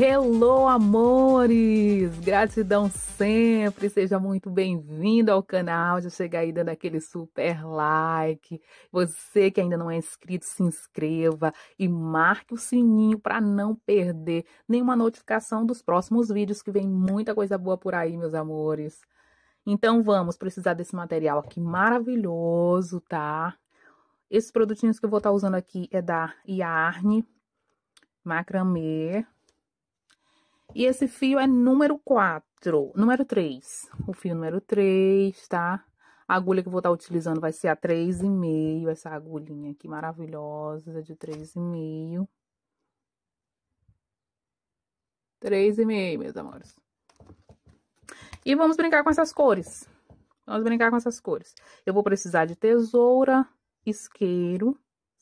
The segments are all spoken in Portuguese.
Hello, amores! Gratidão sempre! Seja muito bem-vindo ao canal. Já chega aí dando aquele super like. Você que ainda não é inscrito, se inscreva e marque o sininho para não perder nenhuma notificação dos próximos vídeos, que vem muita coisa boa por aí, meus amores. Então, vamos precisar desse material aqui maravilhoso, tá? Esses produtinhos que eu vou estar tá usando aqui é da Yarn Macramê e esse fio é número 4, número 3, o fio número 3, tá? A agulha que eu vou estar tá utilizando vai ser a 3,5, essa agulhinha aqui maravilhosa de 3,5. 3,5, meus amores. E vamos brincar com essas cores. Vamos brincar com essas cores. Eu vou precisar de tesoura, isqueiro,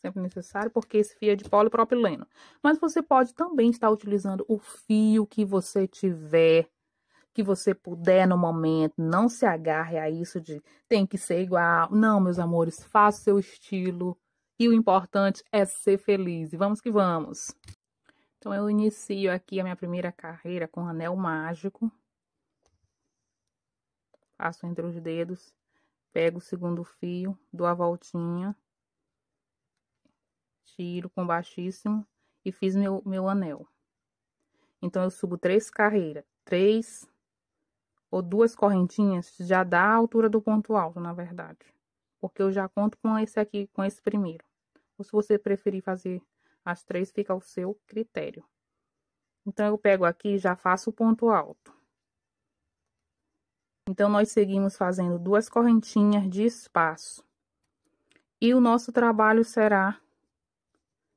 sempre necessário, porque esse fio é de polipropileno. Mas você pode também estar utilizando o fio que você tiver, que você puder no momento. Não se agarre a isso de tem que ser igual. Não, meus amores, faça seu estilo. E o importante é ser feliz. E vamos que vamos. Então, eu inicio aqui a minha primeira carreira com anel mágico. Passo entre os dedos, pego o segundo fio, dou a voltinha tiro com baixíssimo e fiz meu, meu anel. Então, eu subo três carreiras, três ou duas correntinhas, já dá a altura do ponto alto, na verdade. Porque eu já conto com esse aqui, com esse primeiro. Ou se você preferir fazer as três, fica ao seu critério. Então, eu pego aqui e já faço o ponto alto. Então, nós seguimos fazendo duas correntinhas de espaço. E o nosso trabalho será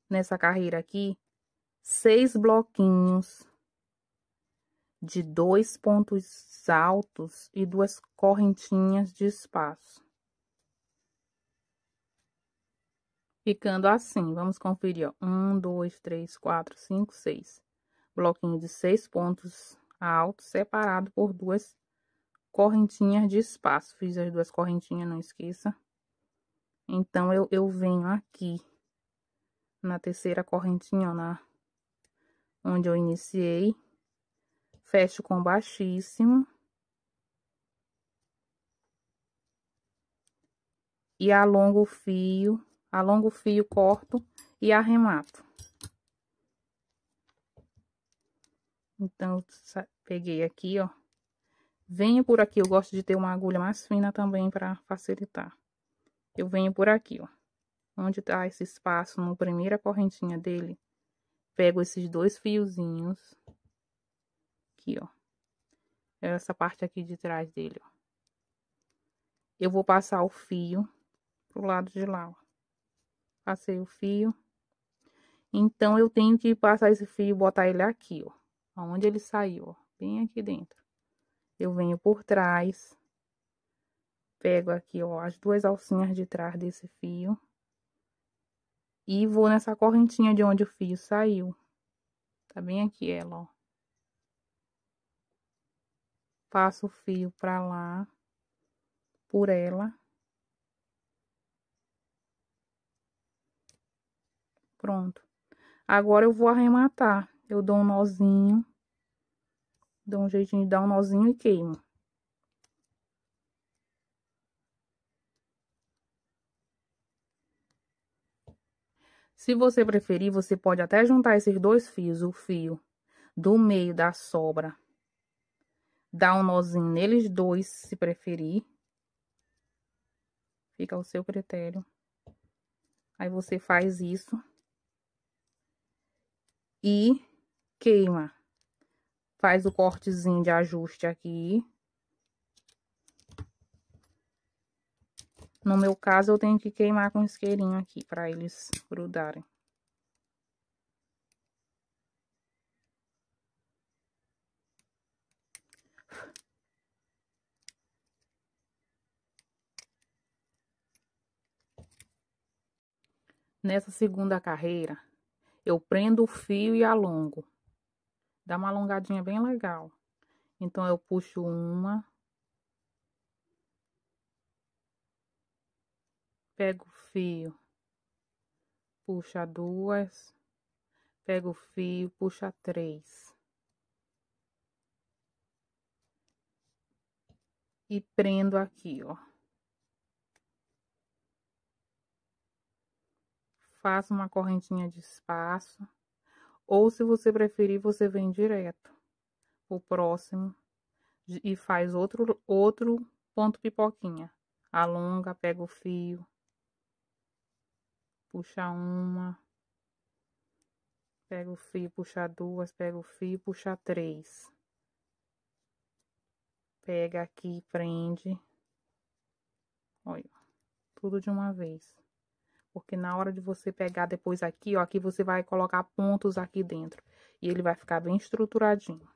nessa carreira aqui, seis bloquinhos de dois pontos altos e duas correntinhas de espaço. Ficando assim, vamos conferir, ó. Um, dois, três, quatro, cinco, seis. Bloquinho de seis pontos altos, separado por duas correntinhas de espaço. Fiz as duas correntinhas, não esqueça. Então, eu, eu venho aqui na terceira correntinha, ó, na, onde eu iniciei. Fecho com baixíssimo. E alongo o fio, alongo o fio, corto e arremato. Então, peguei aqui, ó. Venho por aqui, eu gosto de ter uma agulha mais fina também para facilitar. Eu venho por aqui, ó onde está esse espaço, na primeira correntinha dele, pego esses dois fiozinhos, aqui, ó, é essa parte aqui de trás dele, ó. Eu vou passar o fio pro lado de lá, ó. Passei o fio. Então, eu tenho que passar esse fio e botar ele aqui, ó. Onde ele saiu, ó. Bem aqui dentro. Eu venho por trás. Pego aqui, ó, as duas alcinhas de trás desse fio. E vou nessa correntinha de onde o fio saiu. Tá bem aqui ela, ó. Passo o fio pra lá, por ela. Pronto. Agora eu vou arrematar. Eu dou um nozinho. Dou um jeitinho de dar um nozinho e queimo. Se você preferir, você pode até juntar esses dois fios, o fio do meio da sobra. Dá um nozinho neles dois, se preferir. Fica ao seu critério. Aí você faz isso. E queima. Faz o cortezinho de ajuste aqui. No meu caso, eu tenho que queimar com isqueirinho aqui para eles grudarem. Nessa segunda carreira, eu prendo o fio e alongo. Dá uma alongadinha bem legal. Então, eu puxo uma, pego o fio, puxa duas, pego o fio, puxa três. E prendo aqui, ó. Faço uma correntinha de espaço. Ou, se você preferir, você vem direto o próximo e faz outro, outro ponto pipoquinha. Alonga, pega o fio, puxa uma, pega o fio, puxa duas, pega o fio, puxa três. Pega aqui, prende. Olha, tudo de uma vez. Porque na hora de você pegar depois aqui, ó, aqui você vai colocar pontos aqui dentro. E ele vai ficar bem estruturadinho.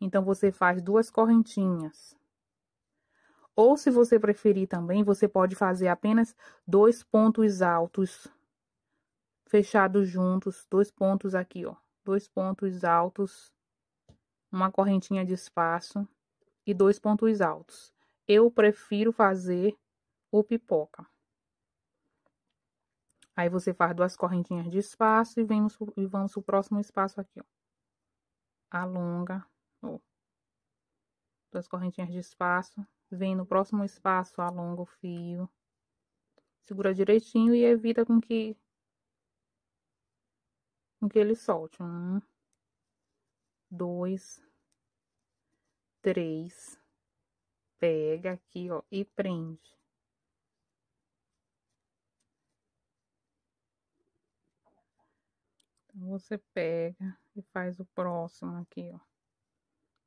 Então, você faz duas correntinhas. Ou se você preferir também, você pode fazer apenas dois pontos altos fechados juntos, dois pontos aqui, ó. Dois pontos altos, uma correntinha de espaço e dois pontos altos. Eu prefiro fazer o pipoca. Aí você faz duas correntinhas de espaço e vamos, e vamos pro próximo espaço aqui, ó. Alonga, ó. Duas correntinhas de espaço Vem no próximo espaço, alonga o fio. Segura direitinho e evita com que com que ele solte. Um, dois, três. Pega aqui, ó, e prende. Então, você pega e faz o próximo aqui, ó.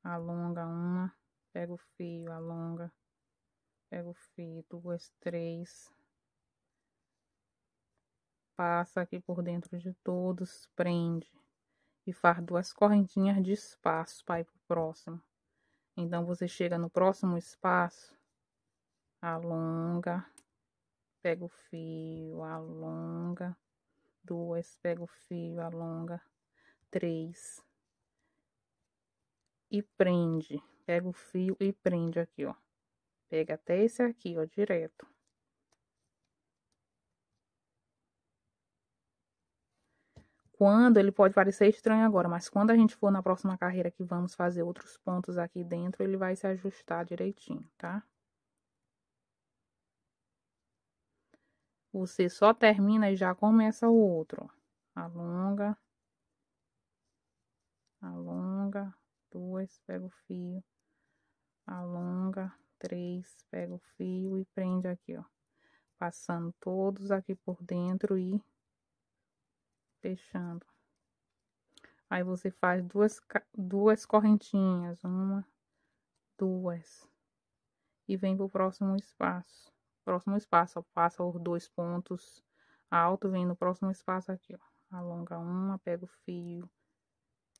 Alonga uma pega o fio, alonga, pega o fio, duas, três, passa aqui por dentro de todos, prende e faz duas correntinhas de espaço para ir pro próximo. Então, você chega no próximo espaço, alonga, pega o fio, alonga, duas, pega o fio, alonga, três, e prende pega o fio e prende aqui, ó. Pega até esse aqui, ó, direto. Quando, ele pode parecer estranho agora, mas quando a gente for na próxima carreira que vamos fazer outros pontos aqui dentro, ele vai se ajustar direitinho, tá? Você só termina e já começa o outro, ó. Alonga. Alonga. Duas, pega o fio alonga três, pega o fio e prende aqui, ó. Passando todos aqui por dentro e fechando. Aí você faz duas, duas correntinhas, uma, duas. E vem pro próximo espaço. Próximo espaço, ó, passa os dois pontos alto, vem no próximo espaço aqui, ó. Alonga uma, pega o fio.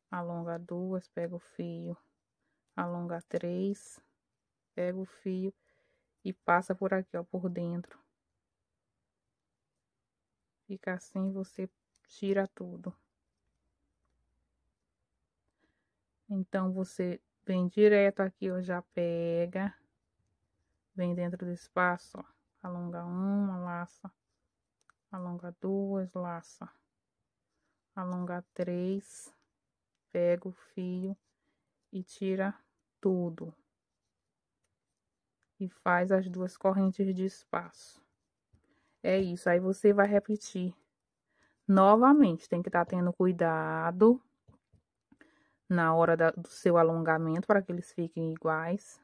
Alonga duas, pega o fio alonga três, pega o fio e passa por aqui, ó, por dentro. Fica assim, você tira tudo. Então, você vem direto aqui, ó, já pega, vem dentro do espaço, ó, alonga uma, laça, alonga duas, laça, alonga três, pega o fio e tira tudo. E faz as duas correntes de espaço. É isso, aí você vai repetir novamente. Tem que estar tá tendo cuidado na hora da, do seu alongamento para que eles fiquem iguais.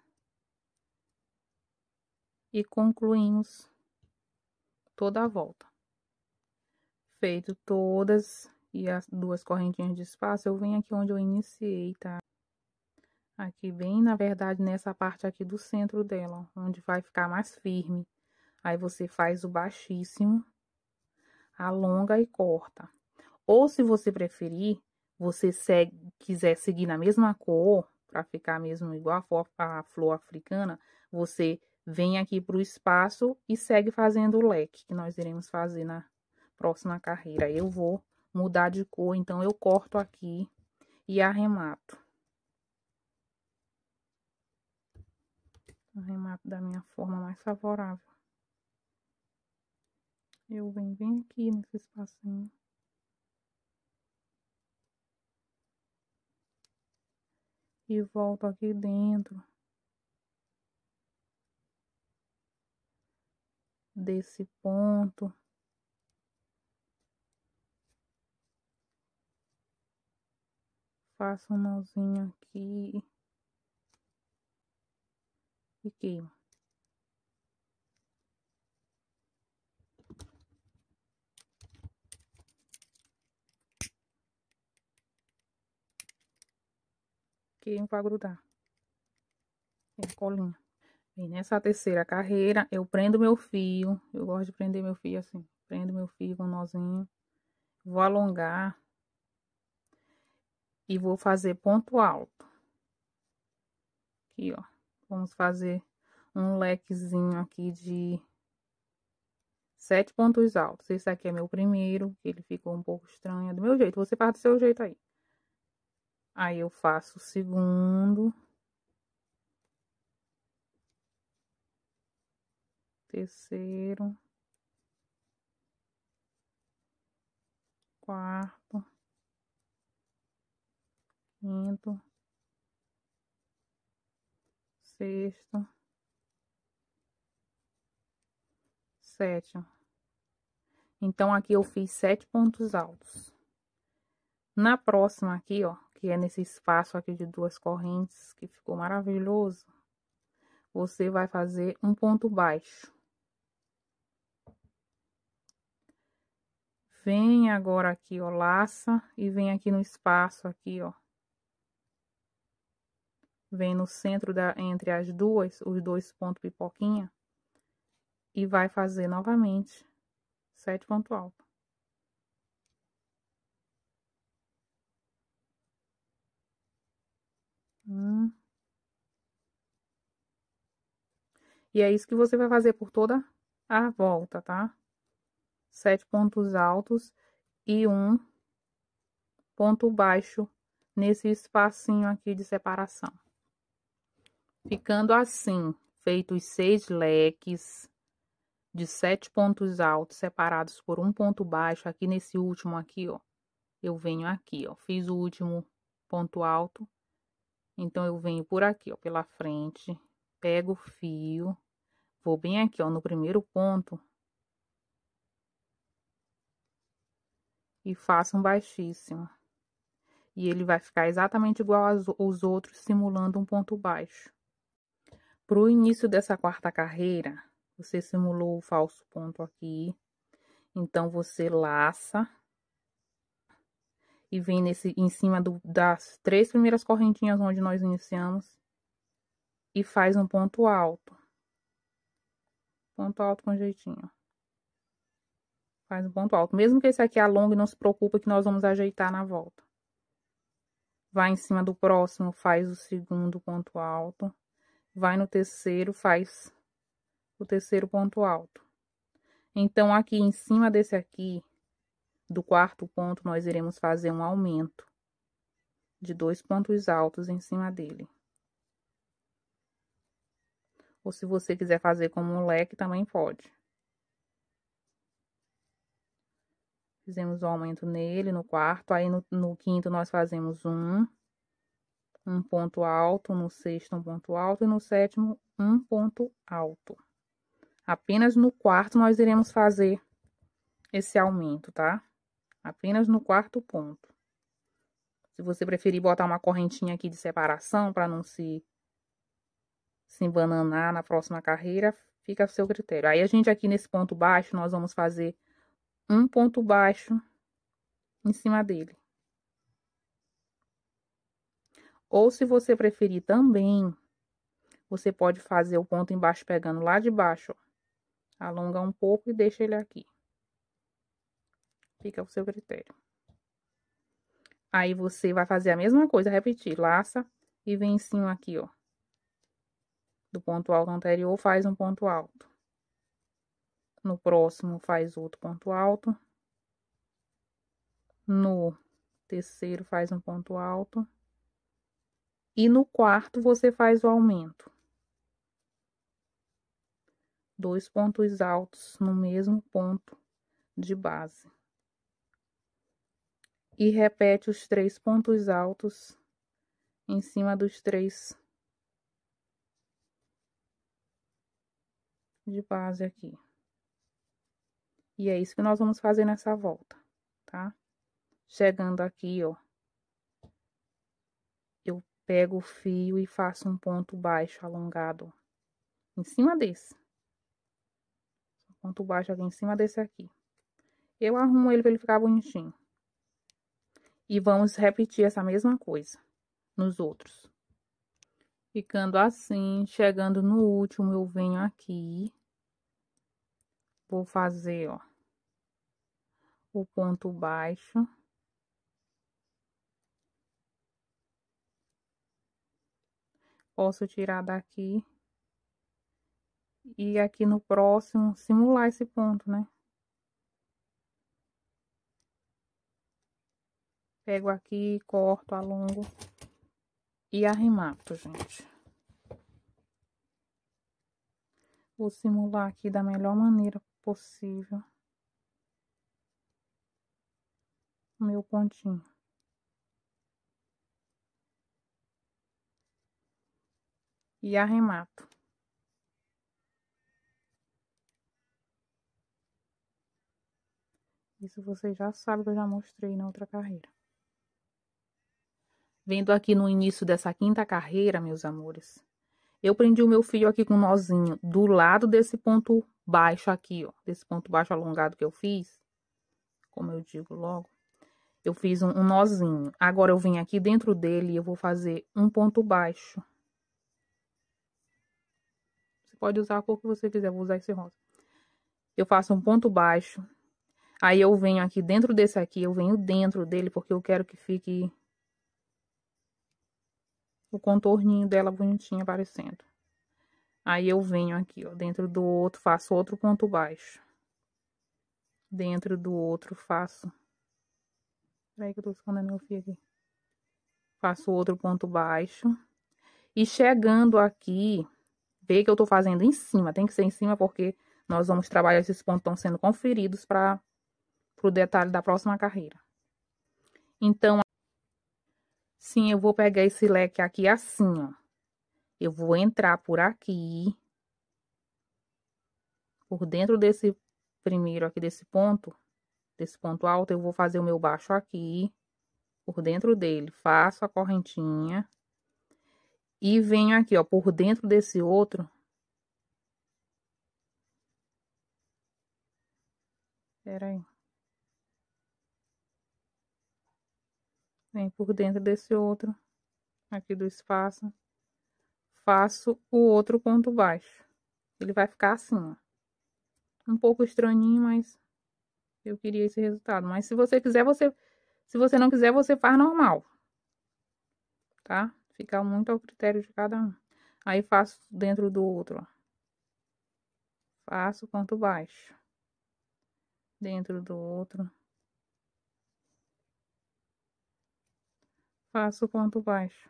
E concluímos toda a volta. Feito todas e as duas correntinhas de espaço, eu venho aqui onde eu iniciei, tá? Aqui bem, na verdade, nessa parte aqui do centro dela, onde vai ficar mais firme. Aí você faz o baixíssimo, alonga e corta. Ou se você preferir, você segue, quiser seguir na mesma cor, para ficar mesmo igual a flor africana, você vem aqui pro espaço e segue fazendo o leque, que nós iremos fazer na próxima carreira. Eu vou mudar de cor, então eu corto aqui e arremato. arremato da minha forma mais favorável. Eu venho bem aqui nesse espacinho. E volto aqui dentro. Desse ponto. Faço um nozinho aqui. Aqui. Aqui para grudar. Tem é, colinha. E nessa terceira carreira, eu prendo meu fio. Eu gosto de prender meu fio assim. Prendo meu fio com um nozinho. Vou alongar. E vou fazer ponto alto. Aqui, ó. Vamos fazer um lequezinho aqui de sete pontos altos. Esse aqui é meu primeiro, ele ficou um pouco estranho, é do meu jeito. Você faz do seu jeito aí. Aí eu faço o segundo. Terceiro. Quarto. Quinto sexto, sétimo. Então, aqui eu fiz sete pontos altos. Na próxima aqui, ó, que é nesse espaço aqui de duas correntes, que ficou maravilhoso, você vai fazer um ponto baixo. Vem agora aqui, ó, laça e vem aqui no espaço aqui, ó, vem no centro da, entre as duas, os dois pontos pipoquinha, e vai fazer novamente sete ponto alto. Hum. E é isso que você vai fazer por toda a volta, tá? Sete pontos altos e um ponto baixo nesse espacinho aqui de separação. Ficando assim, feitos seis leques de sete pontos altos separados por um ponto baixo, aqui nesse último aqui, ó, eu venho aqui, ó, fiz o último ponto alto, então eu venho por aqui, ó, pela frente, pego o fio, vou bem aqui, ó, no primeiro ponto, e faço um baixíssimo. E ele vai ficar exatamente igual aos outros, simulando um ponto baixo. Para o início dessa quarta carreira, você simulou o falso ponto aqui. Então, você laça e vem nesse, em cima do, das três primeiras correntinhas onde nós iniciamos e faz um ponto alto. Ponto alto com jeitinho. Faz um ponto alto. Mesmo que esse aqui alongue, não se preocupa que nós vamos ajeitar na volta. Vai em cima do próximo, faz o segundo ponto alto vai no terceiro, faz o terceiro ponto alto. Então, aqui em cima desse aqui, do quarto ponto, nós iremos fazer um aumento de dois pontos altos em cima dele. Ou se você quiser fazer como um leque, também pode. Fizemos o um aumento nele, no quarto, aí no, no quinto nós fazemos um, um ponto alto, no sexto, um ponto alto, e no sétimo, um ponto alto. Apenas no quarto nós iremos fazer esse aumento, tá? Apenas no quarto ponto. Se você preferir botar uma correntinha aqui de separação para não se, se embananar na próxima carreira, fica a seu critério. Aí a gente aqui nesse ponto baixo, nós vamos fazer um ponto baixo em cima dele. Ou se você preferir também, você pode fazer o ponto embaixo pegando lá de baixo, ó. Alonga um pouco e deixa ele aqui. Fica ao seu critério. Aí, você vai fazer a mesma coisa, repetir, laça e vem em cima aqui, ó. Do ponto alto anterior, faz um ponto alto. No próximo, faz outro ponto alto. No terceiro, faz um ponto alto e no quarto você faz o aumento. Dois pontos altos no mesmo ponto de base. E repete os três pontos altos em cima dos três de base aqui. E é isso que nós vamos fazer nessa volta, tá? Chegando aqui, ó, pego o fio e faço um ponto baixo alongado em cima desse. Ponto baixo aqui em cima desse aqui. Eu arrumo ele para ele ficar bonitinho. E vamos repetir essa mesma coisa nos outros. Ficando assim, chegando no último, eu venho aqui. Vou fazer, ó, o ponto baixo. posso tirar daqui e aqui no próximo simular esse ponto, né? Pego aqui, corto, alongo e arremato, gente. Vou simular aqui da melhor maneira possível. O meu pontinho. e arremato. Isso você já sabe que eu já mostrei na outra carreira. Vendo aqui no início dessa quinta carreira, meus amores, eu prendi o meu fio aqui com um nozinho do lado desse ponto baixo aqui, ó. Desse ponto baixo alongado que eu fiz, como eu digo logo, eu fiz um, um nozinho. Agora, eu vim aqui dentro dele e eu vou fazer um ponto baixo. Pode usar a cor que você quiser, vou usar esse rosa. Eu faço um ponto baixo. Aí eu venho aqui dentro desse aqui, eu venho dentro dele, porque eu quero que fique o contorninho dela bonitinho aparecendo. Aí eu venho aqui, ó, dentro do outro, faço outro ponto baixo. Dentro do outro, faço... Peraí que eu tô escondendo meu fio aqui. Faço outro ponto baixo. E chegando aqui, ver que eu tô fazendo em cima. Tem que ser em cima porque nós vamos trabalhar esses pontos sendo conferidos para o detalhe da próxima carreira. Então, sim, eu vou pegar esse leque aqui assim, ó. Eu vou entrar por aqui, por dentro desse primeiro aqui, desse ponto, desse ponto alto, eu vou fazer o meu baixo aqui, por dentro dele, faço a correntinha. E venho aqui, ó, por dentro desse outro. Pera aí. Vem por dentro desse outro, aqui do espaço. Faço o outro ponto baixo. Ele vai ficar assim, ó. Um pouco estranhinho, mas eu queria esse resultado. Mas se você quiser, você... Se você não quiser, você faz normal. Tá? Fica muito ao critério de cada um. Aí faço dentro do outro, ó. Faço ponto baixo. Dentro do outro. Faço ponto baixo.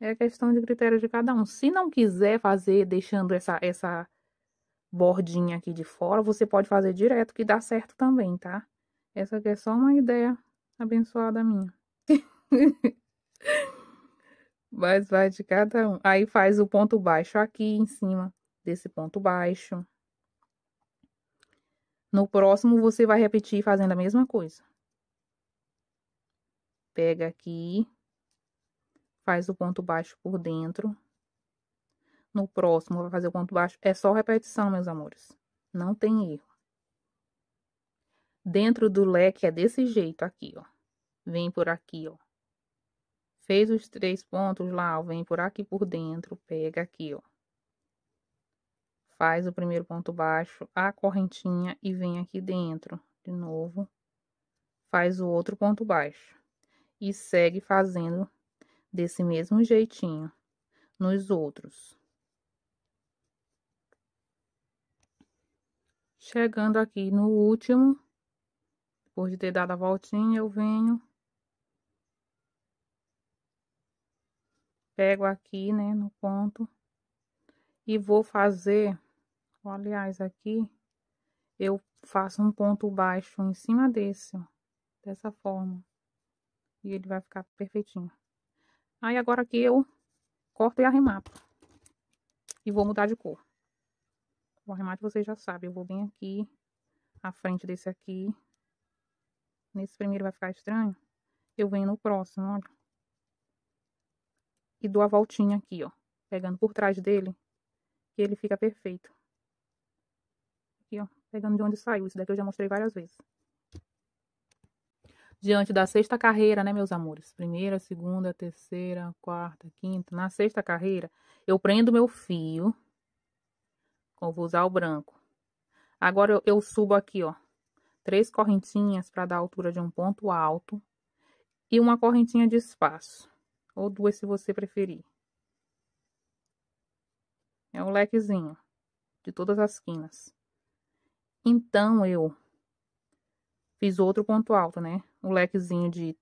É questão de critério de cada um. Se não quiser fazer deixando essa, essa bordinha aqui de fora, você pode fazer direto, que dá certo também, tá? Essa aqui é só uma ideia abençoada minha. Mas vai de cada um. Aí faz o ponto baixo aqui em cima desse ponto baixo. No próximo, você vai repetir fazendo a mesma coisa. Pega aqui, faz o ponto baixo por dentro. No próximo, vai fazer o ponto baixo. É só repetição, meus amores. Não tem erro. Dentro do leque é desse jeito aqui, ó. Vem por aqui, ó. Fez os três pontos, lá, vem por aqui por dentro, pega aqui, ó. Faz o primeiro ponto baixo, a correntinha e vem aqui dentro, de novo. Faz o outro ponto baixo. E segue fazendo desse mesmo jeitinho nos outros. Chegando aqui no último, depois de ter dado a voltinha, eu venho pego aqui, né, no ponto. E vou fazer, aliás, aqui, eu faço um ponto baixo em cima desse, ó, dessa forma. E ele vai ficar perfeitinho. Aí, agora aqui eu corto e arremato. E vou mudar de cor. O arremate vocês já sabem, eu vou bem aqui, à frente desse aqui. Nesse primeiro vai ficar estranho. Eu venho no próximo, olha e dou a voltinha aqui, ó. Pegando por trás dele, que ele fica perfeito. Aqui, ó, pegando de onde saiu. Isso daqui eu já mostrei várias vezes. Diante da sexta carreira, né, meus amores? Primeira, segunda, terceira, quarta, quinta. Na sexta carreira, eu prendo meu fio. Eu vou usar o branco. Agora, eu, eu subo aqui, ó. Três correntinhas para dar a altura de um ponto alto. E uma correntinha de espaço. Ou duas, se você preferir. É um lequezinho de todas as quinas. Então, eu fiz outro ponto alto, né? Um lequezinho de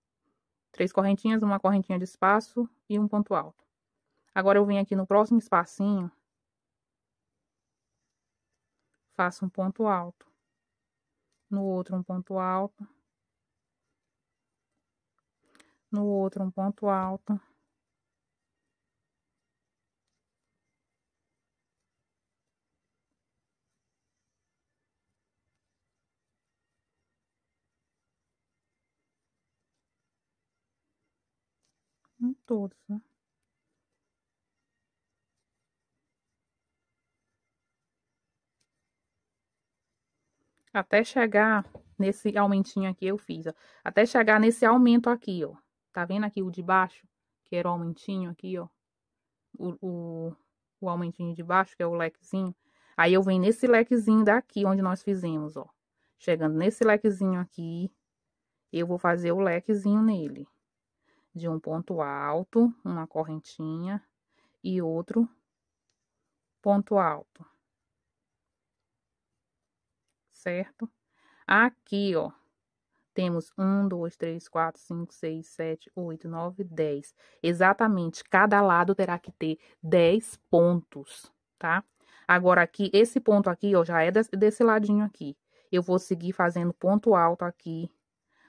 três correntinhas, uma correntinha de espaço e um ponto alto. Agora, eu venho aqui no próximo espacinho, faço um ponto alto. No outro, um ponto alto no outro um ponto alto. Em todos, né? Até chegar nesse aumentinho aqui eu fiz, ó. Até chegar nesse aumento aqui, ó. Tá vendo aqui o de baixo? Que era o aumentinho aqui, ó. O, o, o aumentinho de baixo, que é o lequezinho. Aí eu venho nesse lequezinho daqui, onde nós fizemos, ó. Chegando nesse lequezinho aqui, eu vou fazer o lequezinho nele. De um ponto alto, uma correntinha e outro ponto alto. Certo? Aqui, ó, temos 1, 2, 3, 4, 5, 6, 7, 8, 9, 10. Exatamente, cada lado terá que ter 10 pontos, tá? Agora aqui, esse ponto aqui, ó, já é desse, desse ladinho aqui. Eu vou seguir fazendo ponto alto aqui,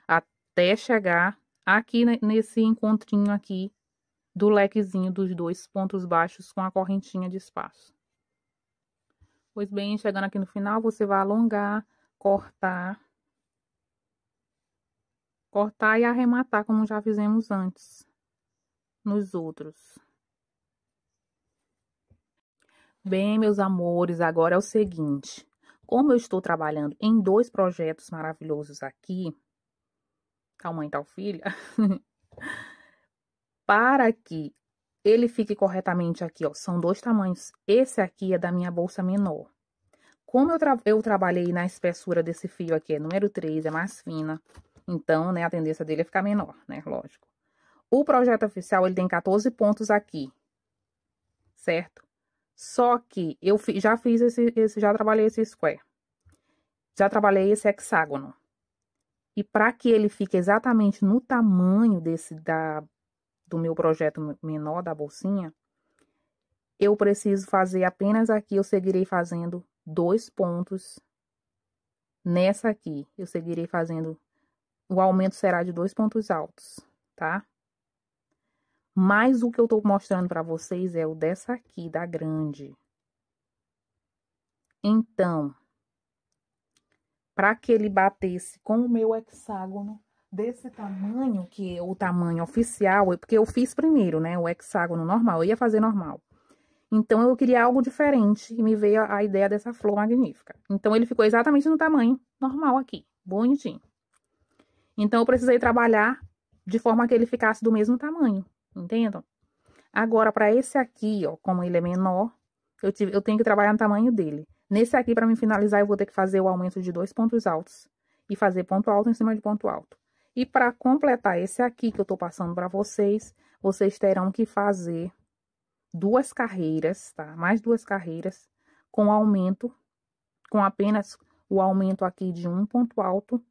até chegar aqui nesse encontrinho aqui do lequezinho dos dois pontos baixos com a correntinha de espaço. Pois bem, chegando aqui no final, você vai alongar, cortar cortar e arrematar como já fizemos antes nos outros. Bem, meus amores, agora é o seguinte. Como eu estou trabalhando em dois projetos maravilhosos aqui, tal mãe, tal filha, para que ele fique corretamente aqui, ó, são dois tamanhos. Esse aqui é da minha bolsa menor. Como eu, tra eu trabalhei na espessura desse fio aqui, é número 3, é mais fina. Então, né, a tendência dele é ficar menor, né, lógico. O projeto oficial, ele tem 14 pontos aqui, certo? Só que eu fi, já fiz esse, esse, já trabalhei esse square. Já trabalhei esse hexágono. E para que ele fique exatamente no tamanho desse da, do meu projeto menor, da bolsinha, eu preciso fazer apenas aqui, eu seguirei fazendo dois pontos nessa aqui. Eu seguirei fazendo o aumento será de dois pontos altos, tá? Mas o que eu tô mostrando para vocês é o dessa aqui, da grande. Então, para que ele batesse com o meu hexágono desse tamanho, que é o tamanho oficial, é porque eu fiz primeiro, né, o hexágono normal, eu ia fazer normal. Então, eu queria algo diferente e me veio a ideia dessa flor magnífica. Então, ele ficou exatamente no tamanho normal aqui, bonitinho. Então, eu precisei trabalhar de forma que ele ficasse do mesmo tamanho, entendam? Agora, para esse aqui, ó, como ele é menor, eu, tive, eu tenho que trabalhar no tamanho dele. Nesse aqui, para me finalizar, eu vou ter que fazer o aumento de dois pontos altos. E fazer ponto alto em cima de ponto alto. E para completar esse aqui que eu tô passando para vocês, vocês terão que fazer duas carreiras, tá? Mais duas carreiras com aumento, com apenas o aumento aqui de um ponto alto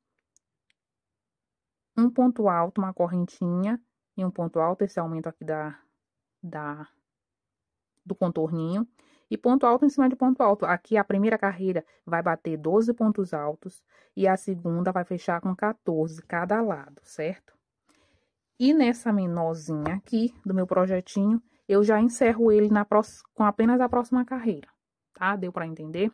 um ponto alto, uma correntinha e um ponto alto, esse aumento aqui da, da do contorninho. E ponto alto em cima de ponto alto. Aqui a primeira carreira vai bater 12 pontos altos e a segunda vai fechar com 14 cada lado, certo? E nessa menorzinha aqui do meu projetinho, eu já encerro ele na com apenas a próxima carreira, tá? Deu para entender?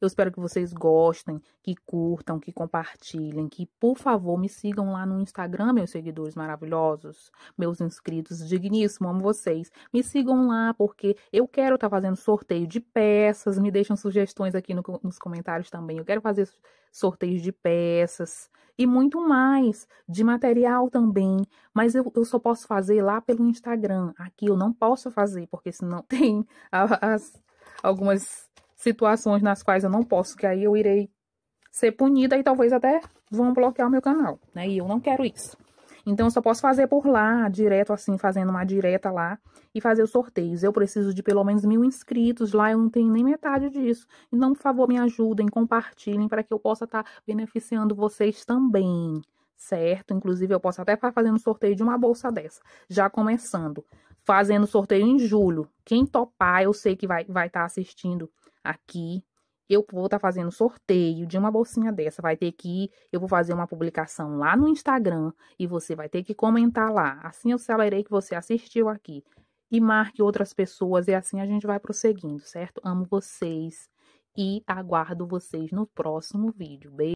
Eu espero que vocês gostem, que curtam, que compartilhem, que por favor me sigam lá no Instagram, meus seguidores maravilhosos, meus inscritos digníssimo, amo vocês. Me sigam lá porque eu quero estar tá fazendo sorteio de peças, me deixam sugestões aqui no, nos comentários também. Eu quero fazer sorteios de peças e muito mais de material também, mas eu, eu só posso fazer lá pelo Instagram. Aqui eu não posso fazer porque senão tem as algumas situações nas quais eu não posso, que aí eu irei ser punida e talvez até vão bloquear o meu canal, né? E eu não quero isso. Então, eu só posso fazer por lá, direto assim, fazendo uma direta lá e fazer os sorteios. Eu preciso de pelo menos mil inscritos lá, eu não tenho nem metade disso. Então, por favor, me ajudem, compartilhem para que eu possa estar tá beneficiando vocês também, certo? Inclusive, eu posso até estar fazendo sorteio de uma bolsa dessa, já começando. Fazendo sorteio em julho. Quem topar, eu sei que vai estar vai tá assistindo aqui eu vou estar tá fazendo sorteio de uma bolsinha dessa. Vai ter que, eu vou fazer uma publicação lá no Instagram e você vai ter que comentar lá. Assim eu saberei que você assistiu aqui. E marque outras pessoas e assim a gente vai prosseguindo, certo? Amo vocês e aguardo vocês no próximo vídeo. Beijo.